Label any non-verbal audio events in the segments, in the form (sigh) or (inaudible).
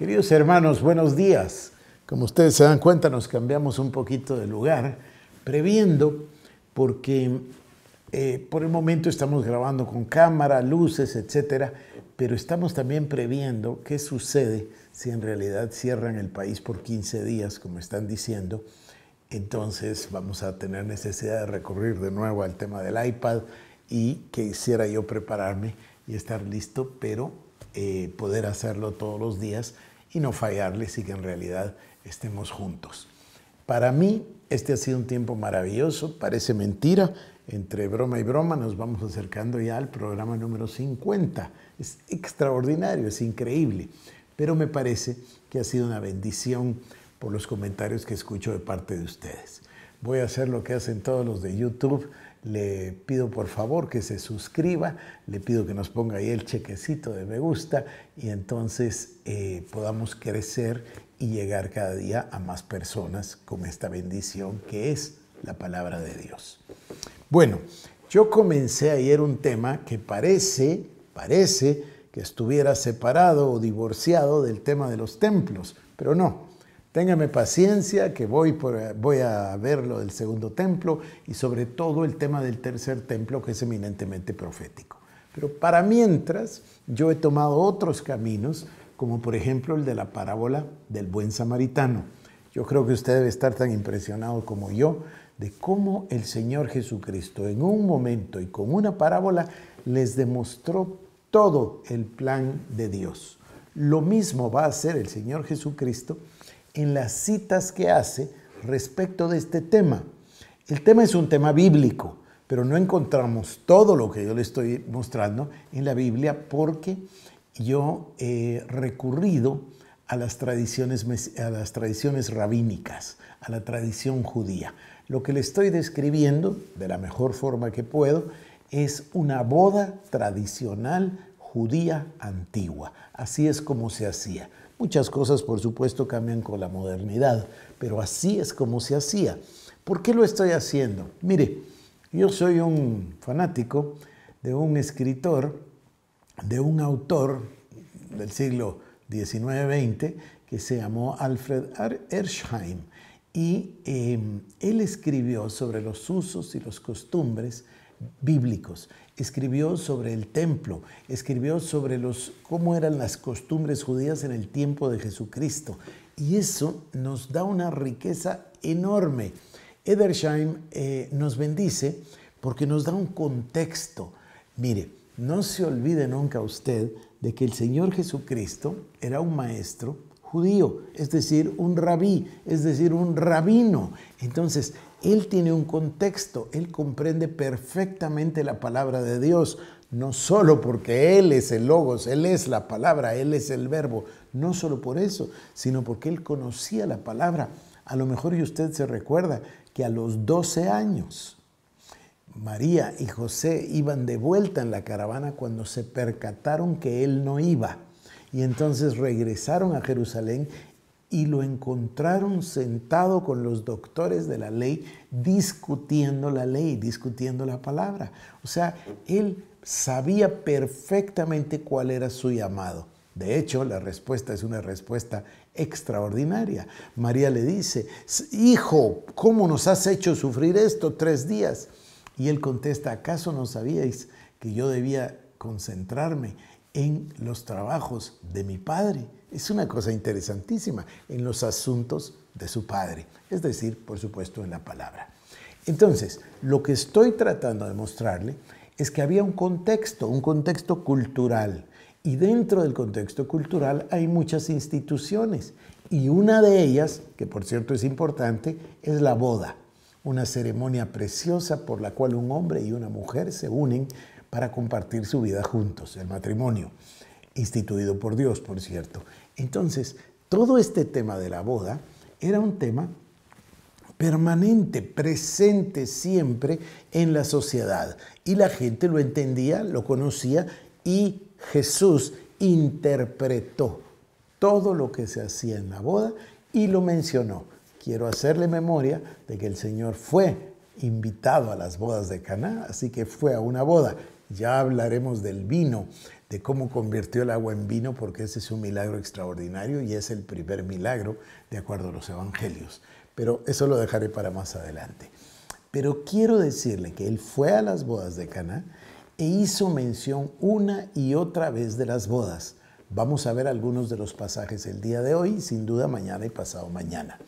Queridos hermanos, buenos días. Como ustedes se dan cuenta, nos cambiamos un poquito de lugar, previendo, porque eh, por el momento estamos grabando con cámara, luces, etcétera, pero estamos también previendo qué sucede si en realidad cierran el país por 15 días, como están diciendo. Entonces vamos a tener necesidad de recurrir de nuevo al tema del iPad y que quisiera yo prepararme y estar listo, pero eh, poder hacerlo todos los días y no fallarles y que en realidad estemos juntos. Para mí, este ha sido un tiempo maravilloso, parece mentira, entre broma y broma nos vamos acercando ya al programa número 50. Es extraordinario, es increíble, pero me parece que ha sido una bendición por los comentarios que escucho de parte de ustedes. Voy a hacer lo que hacen todos los de YouTube, le pido por favor que se suscriba, le pido que nos ponga ahí el chequecito de me gusta y entonces eh, podamos crecer y llegar cada día a más personas con esta bendición que es la palabra de Dios. Bueno, yo comencé ayer un tema que parece, parece que estuviera separado o divorciado del tema de los templos, pero no, Téngame paciencia que voy, voy a ver lo del segundo templo y sobre todo el tema del tercer templo que es eminentemente profético. Pero para mientras yo he tomado otros caminos, como por ejemplo el de la parábola del buen samaritano. Yo creo que usted debe estar tan impresionado como yo de cómo el Señor Jesucristo en un momento y con una parábola les demostró todo el plan de Dios. Lo mismo va a hacer el Señor Jesucristo en las citas que hace respecto de este tema. El tema es un tema bíblico, pero no encontramos todo lo que yo le estoy mostrando en la Biblia porque yo he recurrido a las tradiciones, a las tradiciones rabínicas, a la tradición judía. Lo que le estoy describiendo, de la mejor forma que puedo, es una boda tradicional judía antigua. Así es como se hacía. Muchas cosas, por supuesto, cambian con la modernidad, pero así es como se hacía. ¿Por qué lo estoy haciendo? Mire, yo soy un fanático de un escritor, de un autor del siglo XIX-XX que se llamó Alfred Ersheim. Y eh, él escribió sobre los usos y las costumbres bíblicos, escribió sobre el templo, escribió sobre los, cómo eran las costumbres judías en el tiempo de Jesucristo. Y eso nos da una riqueza enorme. Edersheim eh, nos bendice porque nos da un contexto. Mire, no se olvide nunca usted de que el Señor Jesucristo era un maestro judío, es decir, un rabí, es decir, un rabino. Entonces, él tiene un contexto, él comprende perfectamente la palabra de Dios, no solo porque Él es el logos, Él es la palabra, Él es el verbo, no solo por eso, sino porque Él conocía la palabra. A lo mejor y usted se recuerda que a los 12 años María y José iban de vuelta en la caravana cuando se percataron que Él no iba. Y entonces regresaron a Jerusalén y lo encontraron sentado con los doctores de la ley discutiendo la ley, discutiendo la palabra. O sea, él sabía perfectamente cuál era su llamado. De hecho, la respuesta es una respuesta extraordinaria. María le dice, Hijo, ¿cómo nos has hecho sufrir esto tres días? Y él contesta, ¿acaso no sabíais que yo debía concentrarme en los trabajos de mi padre? es una cosa interesantísima en los asuntos de su padre, es decir, por supuesto, en la palabra. Entonces, lo que estoy tratando de mostrarle es que había un contexto, un contexto cultural, y dentro del contexto cultural hay muchas instituciones, y una de ellas, que por cierto es importante, es la boda, una ceremonia preciosa por la cual un hombre y una mujer se unen para compartir su vida juntos, el matrimonio, instituido por Dios, por cierto. Entonces, todo este tema de la boda era un tema permanente, presente siempre en la sociedad. Y la gente lo entendía, lo conocía y Jesús interpretó todo lo que se hacía en la boda y lo mencionó. Quiero hacerle memoria de que el Señor fue invitado a las bodas de Caná, así que fue a una boda. Ya hablaremos del vino, de cómo convirtió el agua en vino, porque ese es un milagro extraordinario y es el primer milagro de acuerdo a los evangelios. Pero eso lo dejaré para más adelante. Pero quiero decirle que él fue a las bodas de Cana e hizo mención una y otra vez de las bodas. Vamos a ver algunos de los pasajes el día de hoy, sin duda mañana y pasado mañana.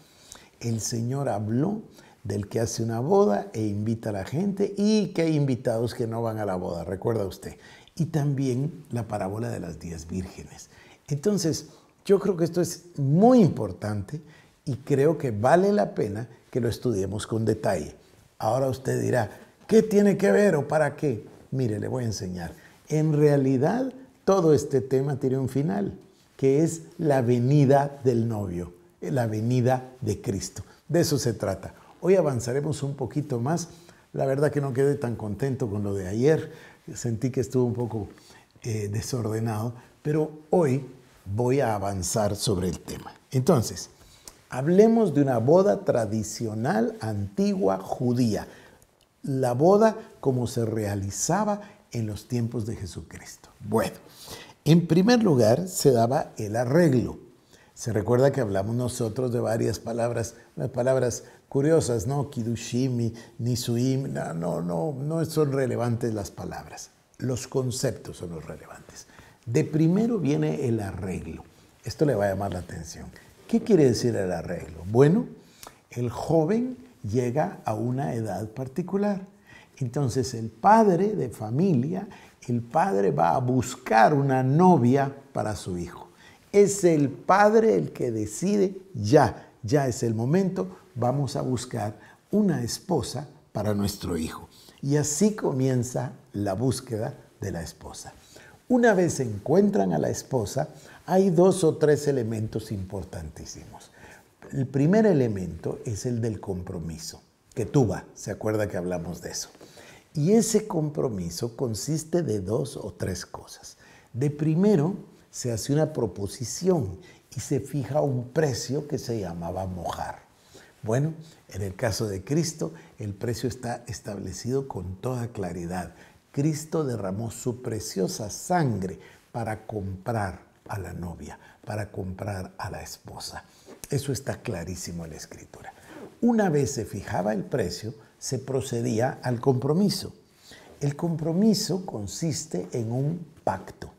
El Señor habló del que hace una boda e invita a la gente y que hay invitados que no van a la boda, recuerda usted y también la parábola de las diez vírgenes. Entonces, yo creo que esto es muy importante y creo que vale la pena que lo estudiemos con detalle. Ahora usted dirá, ¿qué tiene que ver o para qué? Mire, le voy a enseñar. En realidad, todo este tema tiene un final, que es la venida del novio, la venida de Cristo. De eso se trata. Hoy avanzaremos un poquito más. La verdad que no quedé tan contento con lo de ayer, sentí que estuvo un poco eh, desordenado, pero hoy voy a avanzar sobre el tema. Entonces, hablemos de una boda tradicional, antigua, judía. La boda como se realizaba en los tiempos de Jesucristo. Bueno, en primer lugar se daba el arreglo. Se recuerda que hablamos nosotros de varias palabras, las palabras curiosas, ¿no? kidushimi, Nisuim, no, no, no son relevantes las palabras, los conceptos son los relevantes. De primero viene el arreglo. Esto le va a llamar la atención. ¿Qué quiere decir el arreglo? Bueno, el joven llega a una edad particular. Entonces el padre de familia, el padre va a buscar una novia para su hijo. Es el padre el que decide ya, ya es el momento, vamos a buscar una esposa para nuestro hijo. Y así comienza la búsqueda de la esposa. Una vez encuentran a la esposa, hay dos o tres elementos importantísimos. El primer elemento es el del compromiso, que tú vas, se acuerda que hablamos de eso. Y ese compromiso consiste de dos o tres cosas. De primero, se hace una proposición y se fija un precio que se llamaba mojar. Bueno, en el caso de Cristo, el precio está establecido con toda claridad. Cristo derramó su preciosa sangre para comprar a la novia, para comprar a la esposa. Eso está clarísimo en la escritura. Una vez se fijaba el precio, se procedía al compromiso. El compromiso consiste en un pacto.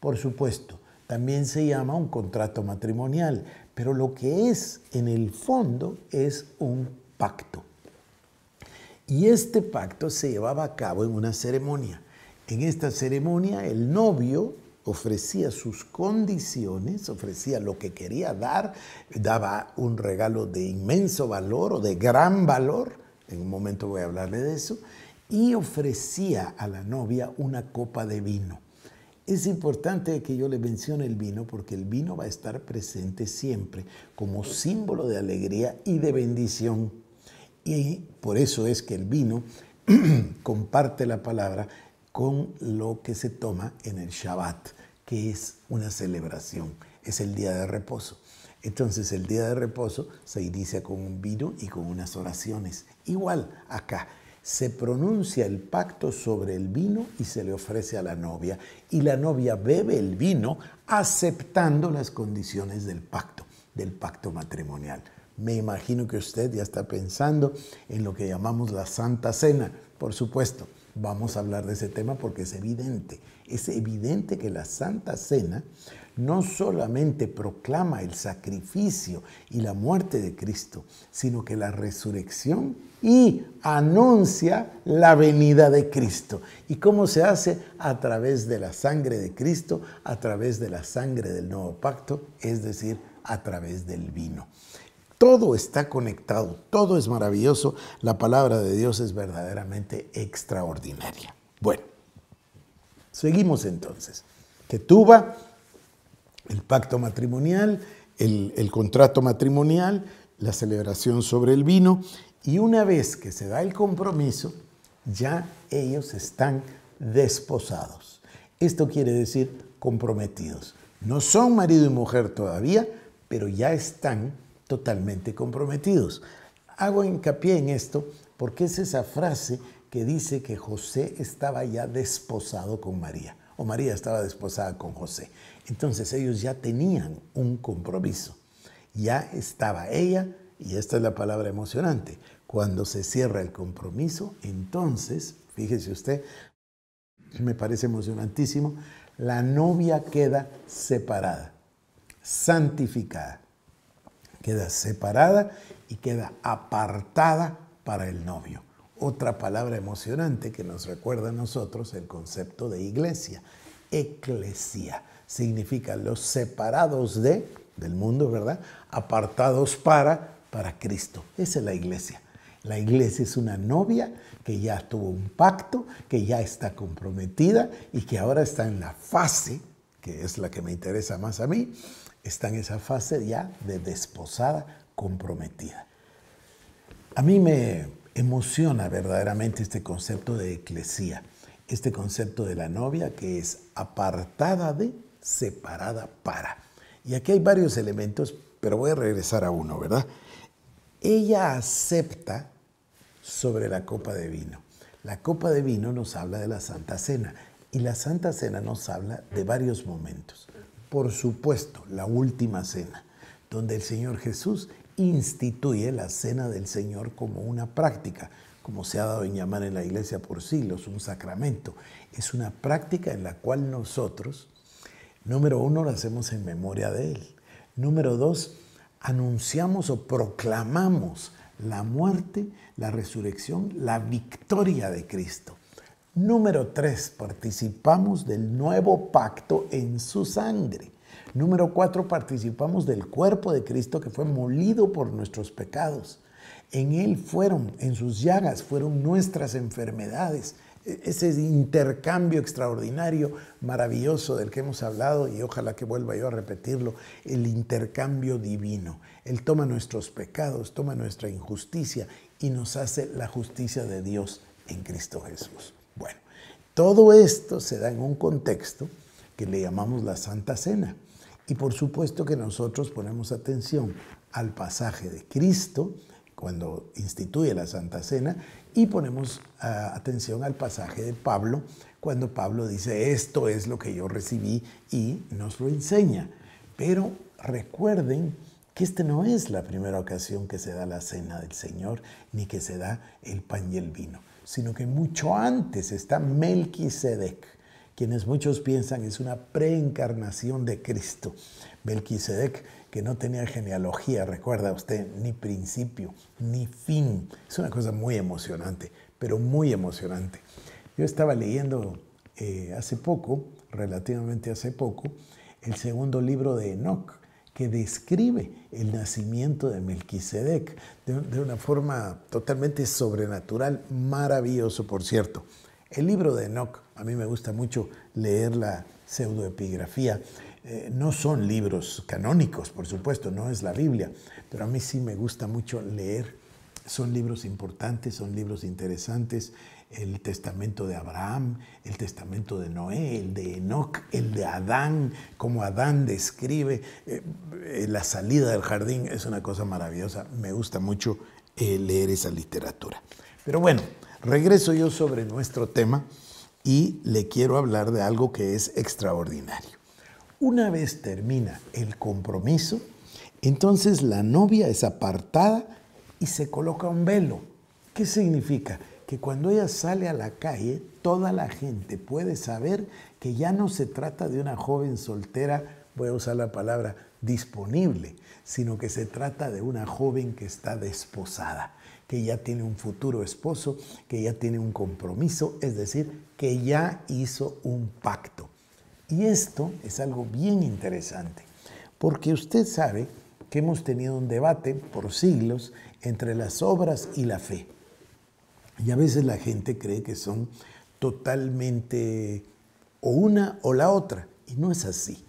Por supuesto, también se llama un contrato matrimonial, pero lo que es en el fondo es un pacto. Y este pacto se llevaba a cabo en una ceremonia. En esta ceremonia el novio ofrecía sus condiciones, ofrecía lo que quería dar, daba un regalo de inmenso valor o de gran valor, en un momento voy a hablarle de eso, y ofrecía a la novia una copa de vino. Es importante que yo le mencione el vino porque el vino va a estar presente siempre como símbolo de alegría y de bendición. Y por eso es que el vino (clears throat) comparte la palabra con lo que se toma en el Shabbat, que es una celebración, es el día de reposo. Entonces el día de reposo se inicia con un vino y con unas oraciones. Igual acá se pronuncia el pacto sobre el vino y se le ofrece a la novia. Y la novia bebe el vino aceptando las condiciones del pacto, del pacto matrimonial. Me imagino que usted ya está pensando en lo que llamamos la Santa Cena. Por supuesto, vamos a hablar de ese tema porque es evidente. Es evidente que la Santa Cena no solamente proclama el sacrificio y la muerte de Cristo, sino que la resurrección y anuncia la venida de Cristo. ¿Y cómo se hace? A través de la sangre de Cristo, a través de la sangre del nuevo pacto, es decir, a través del vino. Todo está conectado, todo es maravilloso, la palabra de Dios es verdaderamente extraordinaria. Bueno, Seguimos entonces. Tetuba, el pacto matrimonial, el, el, contrato matrimonial, la celebración sobre el vino y una vez que se da el compromiso, ya ellos están desposados. Esto quiere decir comprometidos. No son marido y mujer todavía, pero ya están totalmente comprometidos. Hago hincapié en esto porque es esa frase que dice que José estaba ya desposado con María, o María estaba desposada con José. Entonces ellos ya tenían un compromiso, ya estaba ella, y esta es la palabra emocionante, cuando se cierra el compromiso, entonces, fíjese usted, me parece emocionantísimo, la novia queda separada, santificada, queda separada y queda apartada para el novio. Otra palabra emocionante que nos recuerda a nosotros el concepto de iglesia. Eclesia significa los separados de, del mundo, ¿verdad? Apartados para, para Cristo. Esa es la iglesia. La iglesia es una novia que ya tuvo un pacto, que ya está comprometida y que ahora está en la fase, que es la que me interesa más a mí, está en esa fase ya de desposada, comprometida. A mí me, emociona verdaderamente este concepto de eclesía, este concepto de la novia que es apartada de, separada para. Y aquí hay varios elementos, pero voy a regresar a uno, ¿verdad? Ella acepta sobre la copa de vino. La copa de vino nos habla de la Santa Cena y la Santa Cena nos habla de varios momentos. Por supuesto, la última cena, donde el Señor Jesús instituye la cena del Señor como una práctica, como se ha dado en llamar en la iglesia por siglos, un sacramento. Es una práctica en la cual nosotros, número uno, la hacemos en memoria de Él. Número dos, anunciamos o proclamamos la muerte, la resurrección, la victoria de Cristo. Número tres, participamos del nuevo pacto en su sangre. Número cuatro, participamos del cuerpo de Cristo que fue molido por nuestros pecados. En Él fueron, en sus llagas fueron nuestras enfermedades. E, ese intercambio extraordinario, maravilloso del que hemos hablado, y ojalá que vuelva yo a repetirlo, el intercambio divino. Él toma nuestros pecados, toma nuestra injusticia y nos hace la justicia de Dios en Cristo Jesús. Bueno, todo esto se da en un contexto que le llamamos la Santa Cena. Y por supuesto que nosotros ponemos atención al pasaje de Cristo cuando instituye la Santa Cena y ponemos ah, atención al pasaje de Pablo cuando Pablo dice esto es lo que yo recibí y nos lo enseña. Pero recuerden que esta no es la primera ocasión que se da la cena del Señor ni que se da el pan y el vino, sino que mucho antes está Melquisedec quienes muchos piensan es una preencarnación de Cristo. Melquisedec que no tenía genealogía, recuerda usted, ni principio, ni fin. Es una cosa muy emocionante, pero muy emocionante. Yo estaba leyendo eh, hace poco, relativamente hace poco, el segundo libro de Enoch, que describe el nacimiento de Melquisedec de una forma totalmente sobrenatural, maravilloso, por cierto. El libro de Enoch, a mí me gusta mucho leer la pseudoepigrafía. Eh, no son libros canónicos, por supuesto, no es la Biblia, pero a mí sí me gusta mucho leer. Son libros importantes, son libros interesantes. El testamento de Abraham, el testamento de Noé, el de Enoch, el de Adán, como Adán describe eh, eh, la salida del jardín, es una cosa maravillosa. Me gusta mucho leer esa literatura. Pero bueno, Regreso yo sobre nuestro tema y le quiero hablar de algo que es extraordinario. Una vez termina el compromiso, entonces la novia es apartada y se coloca un velo. ¿Qué significa? Que cuando ella sale a la calle, toda la gente puede saber que ya no se trata de una joven soltera, voy a usar la palabra disponible, sino que se trata de una joven que está desposada que ya tiene un futuro esposo, que ya tiene un compromiso, es decir, que ya hizo un pacto. Y esto es algo bien interesante, porque usted sabe que hemos tenido un debate por siglos entre las obras y la fe. Y a veces la gente cree que son totalmente o una o la otra, y no es así.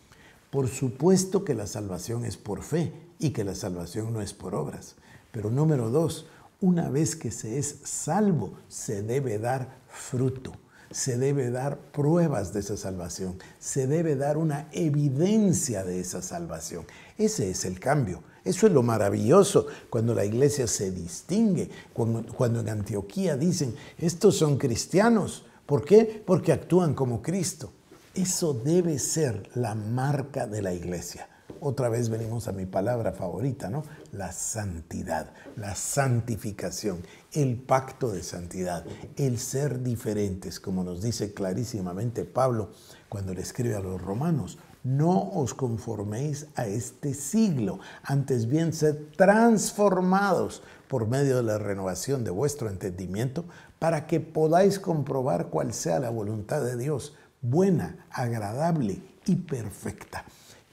Por supuesto que la salvación es por fe y que la salvación no es por obras. Pero número dos, una vez que se es salvo, se debe dar fruto, se debe dar pruebas de esa salvación, se debe dar una evidencia de esa salvación. Ese es el cambio. Eso es lo maravilloso cuando la iglesia se distingue, cuando, en Antioquía dicen, estos son cristianos. ¿Por qué? Porque actúan como Cristo. Eso debe ser la marca de la iglesia otra vez venimos a mi palabra favorita, ¿no? La santidad, la santificación, el pacto de santidad, el ser diferentes, como nos dice clarísimamente Pablo cuando le escribe a los romanos. No os conforméis a este siglo, antes bien sed transformados por medio de la renovación de vuestro entendimiento, para que podáis comprobar cuál sea la voluntad de Dios, buena, agradable y perfecta.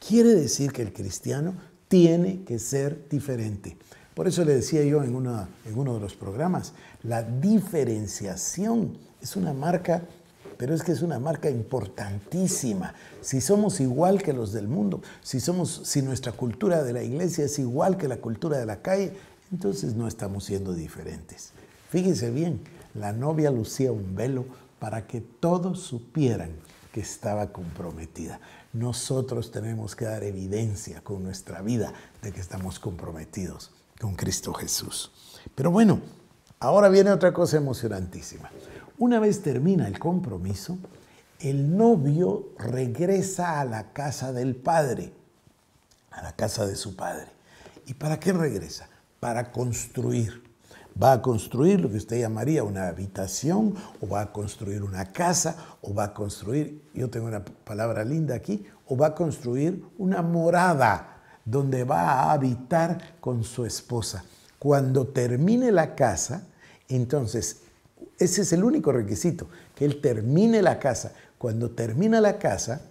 Quiere decir que el cristiano tiene que ser diferente. Por eso le decía yo en, uno de los programas, la diferenciación es una marca pero es que es una marca importantísima. Si somos igual que los del mundo, somos, si nuestra cultura de la iglesia es igual que la cultura de la calle, entonces no estamos siendo diferentes. Fíjense bien, la novia lucía un velo para que todos supieran que estaba comprometida nosotros tenemos que dar evidencia con nuestra vida de que estamos comprometidos con Cristo Jesús. Pero bueno, ahora viene otra cosa emocionantísima. Una vez termina el compromiso, el novio regresa a la casa del padre, a la casa de su padre. ¿Y para qué regresa? Para construir va a construir lo que usted llamaría una habitación o va a construir una casa o va a construir, yo tengo una palabra linda aquí, o va a construir una morada donde va a habitar con su esposa. Cuando termine la casa, entonces, ese es el único requisito, que él termine la casa. Cuando termina la casa,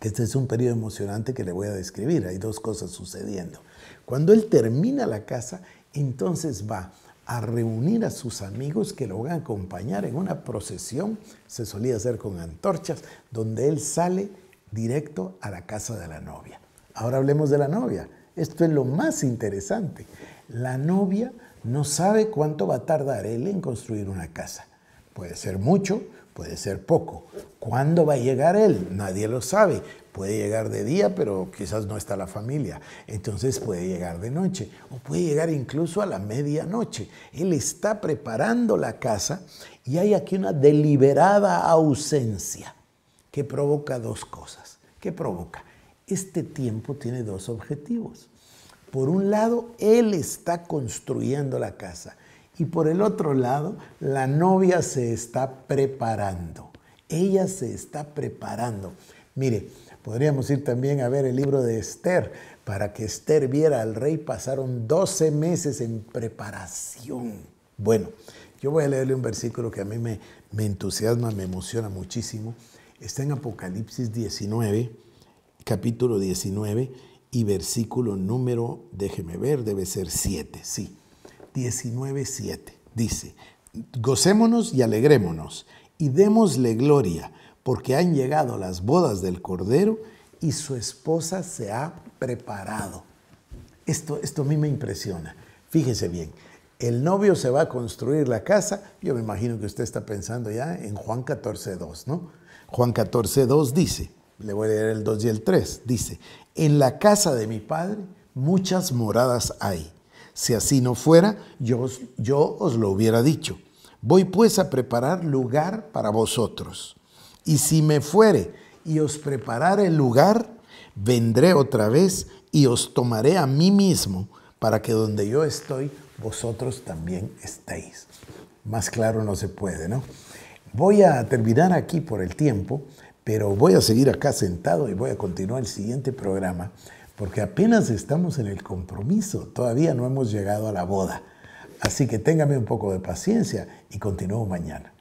que este es un periodo emocionante que le voy a describir, hay dos cosas sucediendo. Cuando él termina la casa, entonces va a reunir a sus amigos que lo van a acompañar en una procesión, se solía hacer con antorchas, donde él sale directo a la casa de la novia. Ahora hablemos de la novia. Esto es lo más interesante. La novia no sabe cuánto va a tardar él en construir una casa. Puede ser mucho, puede ser poco. ¿Cuándo va a llegar él? Nadie lo sabe. Puede llegar de día, pero quizás no está la familia. Entonces puede llegar de noche o puede llegar incluso a la medianoche. Él está preparando la casa y hay aquí una deliberada ausencia que provoca dos cosas. ¿Qué provoca? Este tiempo tiene dos objetivos. Por un lado, él está construyendo la casa y por el otro lado, la novia se está preparando. Ella se está preparando. Mire, Podríamos ir también a ver el libro de Esther. Para que Esther viera al rey pasaron 12 meses en preparación. Bueno, yo voy a leerle un versículo que a mí me, me entusiasma, me emociona muchísimo. Está en Apocalipsis 19, capítulo 19 y versículo número, déjeme ver, debe ser 7, sí. 19, 7. Dice, gocémonos y alegrémonos y démosle gloria porque han llegado las bodas del Cordero y su esposa se ha preparado. Esto, esto a mí me impresiona. Fíjese bien, el novio se va a construir la casa, yo me imagino que usted está pensando ya en Juan 14.2, ¿no? Juan 14.2 dice, le voy a leer el 2 y el 3, dice, en la casa de mi padre muchas moradas hay. Si así no fuera, yo, yo os lo hubiera dicho. Voy pues a preparar lugar para vosotros. Y si me fuere y os preparare el lugar, vendré otra vez y os tomaré a mí mismo, para que donde yo estoy, vosotros también estéis. Más claro no se puede, ¿no? Voy a terminar aquí por el tiempo, pero voy a seguir acá sentado y voy a continuar el siguiente programa, porque apenas estamos en el compromiso, todavía no hemos llegado a la boda. Así que téngame un poco de paciencia y continúo mañana.